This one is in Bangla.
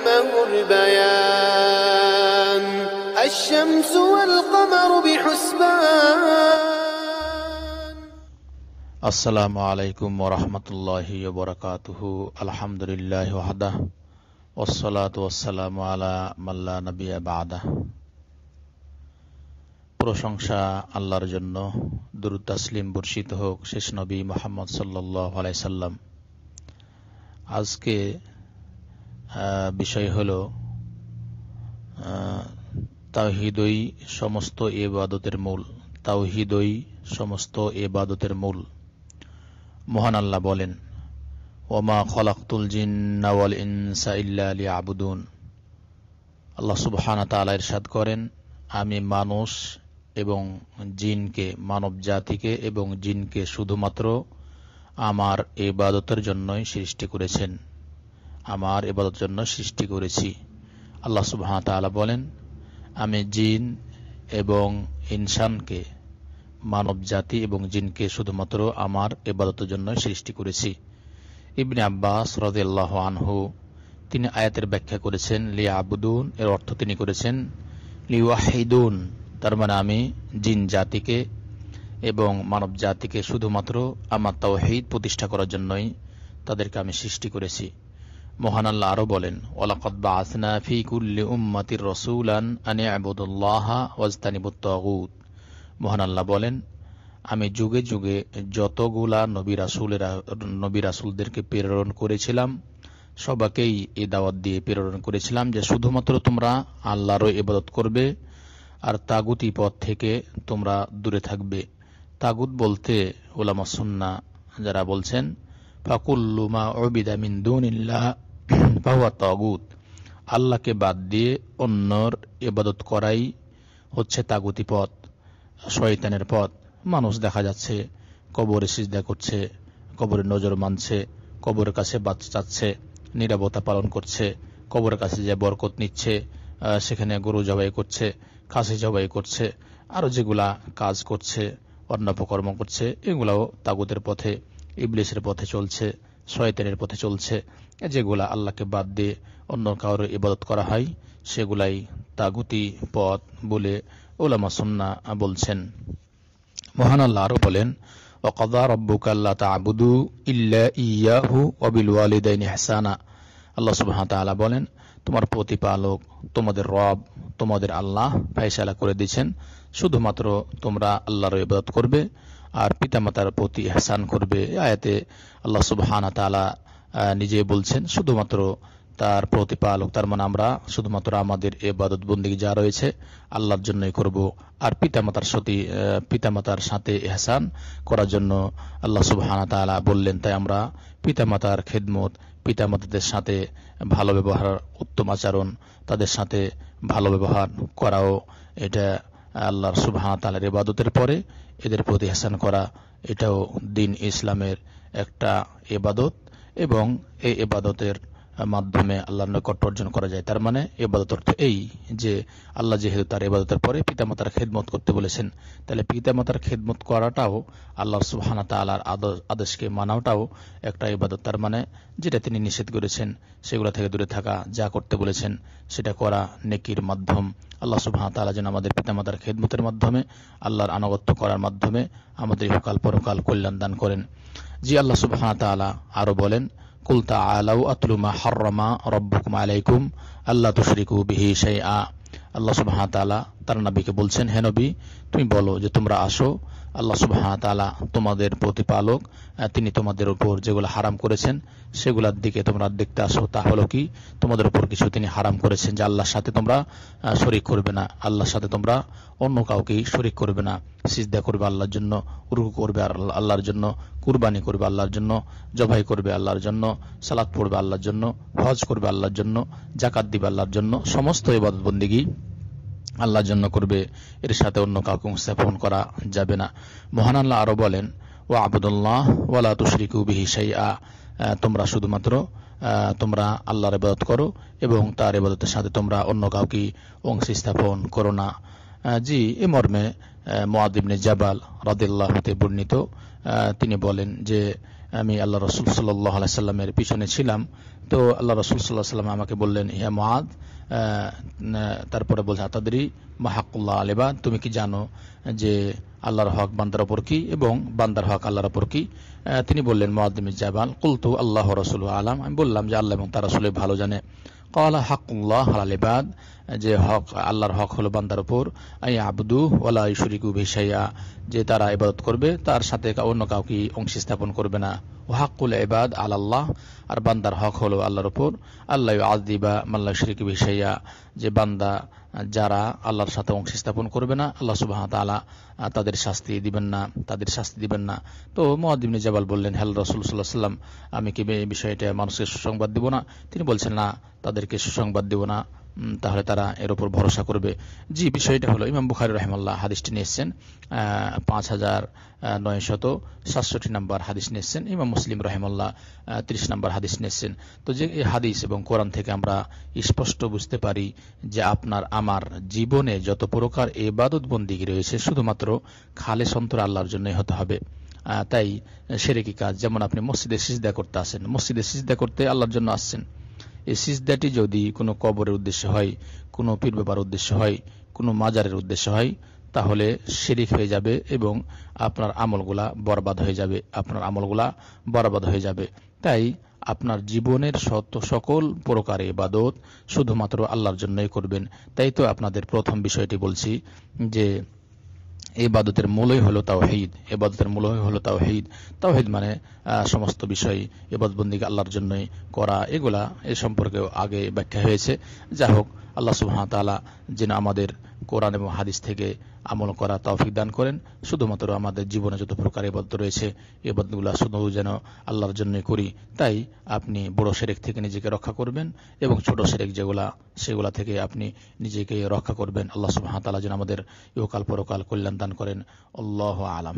علمه البيان الشمس والقمر بحسبان السلام عليكم ورحمة الله وبركاته الحمد لله وحده والصلاة والسلام على من لا نبي بعده প্রশংসা আল্লাহর জন্য দুরুদ তাসলিম বর্ষিত হোক শেষ নবী মোহাম্মদ সাল্লাহ আলাইসাল্লাম আজকে বিষয় হল তাহিদই সমস্ত এবাদতের মূল তাহিদই সমস্ত এবাদতের মূল মহান আল্লাহ বলেন ওমা খলাকুল জিন্নাওয়াল ইনসা ইল্লা আলী আবুদুন আল্লাহ সুবহানা তালা ইরশাদ করেন আমি মানুষ এবং জিনকে মানব জাতিকে এবং জিনকে শুধুমাত্র আমার এবাদতের জন্যই সৃষ্টি করেছেন আমার এবাদত জন্য সৃষ্টি করেছি আল্লাহ সুবাহ তালা বলেন আমি জিন এবং ইনসানকে মানব জাতি এবং জিনকে শুধুমাত্র আমার এবাদতের জন্য সৃষ্টি করেছি ইবনে আব্বাস রদেল্লাহ আনহু তিনি আয়াতের ব্যাখ্যা করেছেন লি আবুদুন এর অর্থ তিনি করেছেন ওয়াহিদুন তার মানে আমি জিন জাতিকে এবং মানব জাতিকে শুধুমাত্র আমার তাওহিদ প্রতিষ্ঠা করার জন্যই তাদেরকে আমি সৃষ্টি করেছি মহান আল্লাহ আরও বলেন ওলাকত বা আসনা ফি কুল্লি উম্মাতির আন আনে আবুদুল্লাহ ওয়াজতানিবুত্তাগুদ মহান আল্লাহ বলেন আমি যুগে যুগে যতগুলা নবী নবী রাসুলদেরকে প্রেরণ করেছিলাম সবাকেই এ দাওয়াত দিয়ে প্রেরণ করেছিলাম যে শুধুমাত্র তোমরা আল্লাহরও ইবাদত করবে আর তাগুতি পথ থেকে তোমরা দূরে থাকবে তাগুত বলতে ওলামা সুন্না যারা বলছেন ফাকুল্লুমা অবিদা মিন্দুনিল্লাহ পাহুয়া তগুত আল্লাহকে বাদ দিয়ে অন্যর এবাদত করাই হচ্ছে তাগুতি পথ শয়তানের পথ মানুষ দেখা যাচ্ছে কবরে সিজদা করছে কবরে নজর মানছে কবরের কাছে চাচ্ছে নিরাপত্তা পালন করছে কবরের কাছে যে বরকত নিচ্ছে সেখানে গরু জবাই করছে খাসি জবাই করছে আরও যেগুলা কাজ করছে অন্নপকর্ম করছে এগুলাও তাগুতের পথে ইবলিশের পথে চলছে শয়তানের পথে চলছে যেগুলা আল্লাহকে বাদ দিয়ে অন্য কারোর ইবাদত করা হয় সেগুলাই তাগুতি পথ বলে ওলামা সুন্না বলছেন মহান আল্লাহ আরও বলেন অকদা তা আবুদু ইল্লা ইয়াহু অবিল ওয়ালিদাইনি হাসানা আল্লাহ সুবাহ আলা বলেন তোমার প্রতিপালক তোমাদের রব তোমাদের আল্লাহ ফাইসালা করে দিয়েছেন শুধুমাত্র তোমরা আল্লাহর ইবাদত করবে আর পিতামাতার প্রতি হাসান করবে আয়াতে আল্লাহ সুবহানা তালা নিজে বলছেন শুধুমাত্র তার প্রতিপালক তার মানে আমরা শুধুমাত্র আমাদের এ বাদত বন্দী যা রয়েছে আল্লাহর জন্যই করব আর পিতামাতার সতী পিতামাতার সাথে এহসান করার জন্য আল্লাহ সুবহানা তালা বললেন তাই আমরা পিতামাতার খেদমত পিতামাতাদের সাথে ভালো ব্যবহার উত্তম আচরণ তাদের সাথে ভালো ব্যবহার করাও এটা আল্লাহর সুবাহ তালের ইবাদতের পরে এদের প্রতি হাসান করা এটাও দিন ইসলামের একটা এবাদত এবং এই এবাদতের মাধ্যমে আল্লাহর নৈকট্য অর্জন করা যায় তার মানে এবাদত অর্থ এই যে আল্লাহ যেহেতু তার এবাদতের পরে পিতামাতার খেদমত করতে বলেছেন তাহলে পিতামাতার খেদমত করাটাও আল্লাহ সুহানা তালার আদেশকে মানাটাও একটা এবাদত তার মানে যেটা তিনি নিষেধ করেছেন সেগুলো থেকে দূরে থাকা যা করতে বলেছেন সেটা করা নেকির মাধ্যম আল্লাহ সুবাহ তালা যেন আমাদের পিতামাতার খেদমতের মাধ্যমে আল্লাহর আনুগত্য করার মাধ্যমে আমাদের ইহকাল পরকাল কল্যাণ দান করেন জি আল্লাহ সুবাহ তালা আরো বলেন قل تعالوا أتل ما حرم ربكم عليكم ألا تشركوا به شيئا الله سبحانه وتعالى তারা নাবিকে বলছেন হে নবী তুমি বলো যে তোমরা আসো আল্লাহ সুবাহ তোমাদের প্রতিপালক তিনি তোমাদের উপর যেগুলো হারাম করেছেন সেগুলোর দিকে তোমরা দেখতে আসো তা হলো কি তোমাদের উপর কিছু তিনি হারাম করেছেন যে আল্লাহর সাথে তোমরা শরিক করবে না আল্লাহর সাথে তোমরা অন্য কাউকেই শরিক করবে না সিজদা করবে আল্লাহর জন্য উরুকু করবে আল্লাহর জন্য কুরবানি করবে আল্লাহর জন্য জবাই করবে আল্লাহর জন্য সালাদ পড়বে আল্লাহর জন্য হজ করবে আল্লাহর জন্য জাকাত দিবে আল্লাহর জন্য সমস্ত ইবাদত আল্লাহর জন্য করবে এর সাথে অন্য কাউকে উপস্থাপন করা যাবে না মহান আল্লাহ আরও বলেন ও আবদুল্লাহ ওয়ালা তুশরিকু সাইয়া তোমরা শুধুমাত্র তোমরা আল্লাহর ইবাদত করো এবং তার ইবাদতের সাথে তোমরা অন্য কাউকে অংশ স্থাপন করো না জি এ মর্মে মোয়াদিবনে জাবাল হতে বর্ণিত তিনি বলেন যে আমি আল্লাহ রসুল সাল্লাহ সাল্লামের পিছনে ছিলাম তো আল্লাহ রসুল সাল্লাহ সাল্লাম আমাকে বললেন ইয়া মাদ তারপরে বলছে আতাদি মাহাকুল্লাহ আলেবা তুমি কি জানো যে আল্লাহর হক বান্দার ওপর কি এবং বান্দার হক আল্লাহর ওপর কি তিনি বললেন মোয়াদ্দিমির জাবাল কুলতু আল্লাহ রসুল আলাম আমি বললাম যে আল্লাহ এবং তার রসুলের ভালো জানে কলা হাকুল্লাহ আলিবাদ যে হক আল্লাহর হক হলো বান্দার উপর আই আব্দু ওলা ইসুরিকু ভিসাইয়া যে তারা ইবাদত করবে তার সাথে অন্য কাউকে অংশ স্থাপন করবে না ও হাকুল এবাদ আল আল্লাহ আর বান্দার হক হলো আল্লাহর উপর আল্লাহ আজদিবা মাল্লা শরিকু ভিসাইয়া যে বান্দা যারা আল্লাহর সাথে অংশ স্থাপন করবে না আল্লাহ সুবাহ তালা তাদের শাস্তি দিবেন না তাদের শাস্তি দিবেন না তো মহাদিবনে জাবাল বললেন হেল রসুল সাল্লাম আমি কি এই বিষয়টা মানুষকে সুসংবাদ দিব না তিনি বলছেন না তাদেরকে সুসংবাদ দিব না তাহলে তারা এর উপর ভরসা করবে জি বিষয়টা হলো ইমাম বুখারি রহমাল্লাহ হাদিসটি নিয়েছেন পাঁচ হাজার নয় শত সাতষট্টি নম্বর হাদিস নিয়েছেন ইমাম মুসলিম রহমাল্লাহ ত্রিশ নম্বর হাদিস নিয়েছেন তো যে এই হাদিস এবং কোরআন থেকে আমরা স্পষ্ট বুঝতে পারি যে আপনার আমার জীবনে যত প্রকার এবাদত বন্দিগি রয়েছে শুধুমাত্র খালে সন্তর আল্লাহর জন্যই হতে হবে তাই সেরে কি কাজ যেমন আপনি মসজিদে সিজদা করতে আসেন মসজিদে সিজদা করতে আল্লাহর জন্য আসছেন এই সিজদাটি যদি কোনো কবরের উদ্দেশ্য হয় কোনো পীর ব্যাপার উদ্দেশ্য হয় কোনো মাজারের উদ্দেশ্য হয় তাহলে শেরিক হয়ে যাবে এবং আপনার আমলগুলা বরবাদ হয়ে যাবে আপনার আমলগুলা বরবাদ হয়ে যাবে তাই আপনার জীবনের সত্য সকল প্রকার ইবাদত শুধুমাত্র আল্লাহর জন্যই করবেন তাই তো আপনাদের প্রথম বিষয়টি বলছি যে এবাদতের মূলই হলো তাওহিদ এবাদতের মূলই হলো তাও তাওহিদ মানে সমস্ত বিষয় এবাদবন্দিকে আল্লাহর জন্যই করা এগুলা এ সম্পর্কেও আগে ব্যাখ্যা হয়েছে যা হোক আল্লাহ সুবাহতালা যেন আমাদের কোরআন এবং হাদিস থেকে আমল করা তৌফিক দান করেন শুধুমাত্র আমাদের জীবনে যত প্রকার এবদ্ধ রয়েছে এবদ্ধগুলা শুধু যেন আল্লাহর জন্য করি তাই আপনি বড় সেরেক থেকে নিজেকে রক্ষা করবেন এবং ছোট সেরেক যেগুলা সেগুলা থেকে আপনি নিজেকে রক্ষা করবেন আল্লাহ সুবাহতালা যেন আমাদের ইহকাল পরকাল কল্যাণ দান করেন আল্লাহ আলাম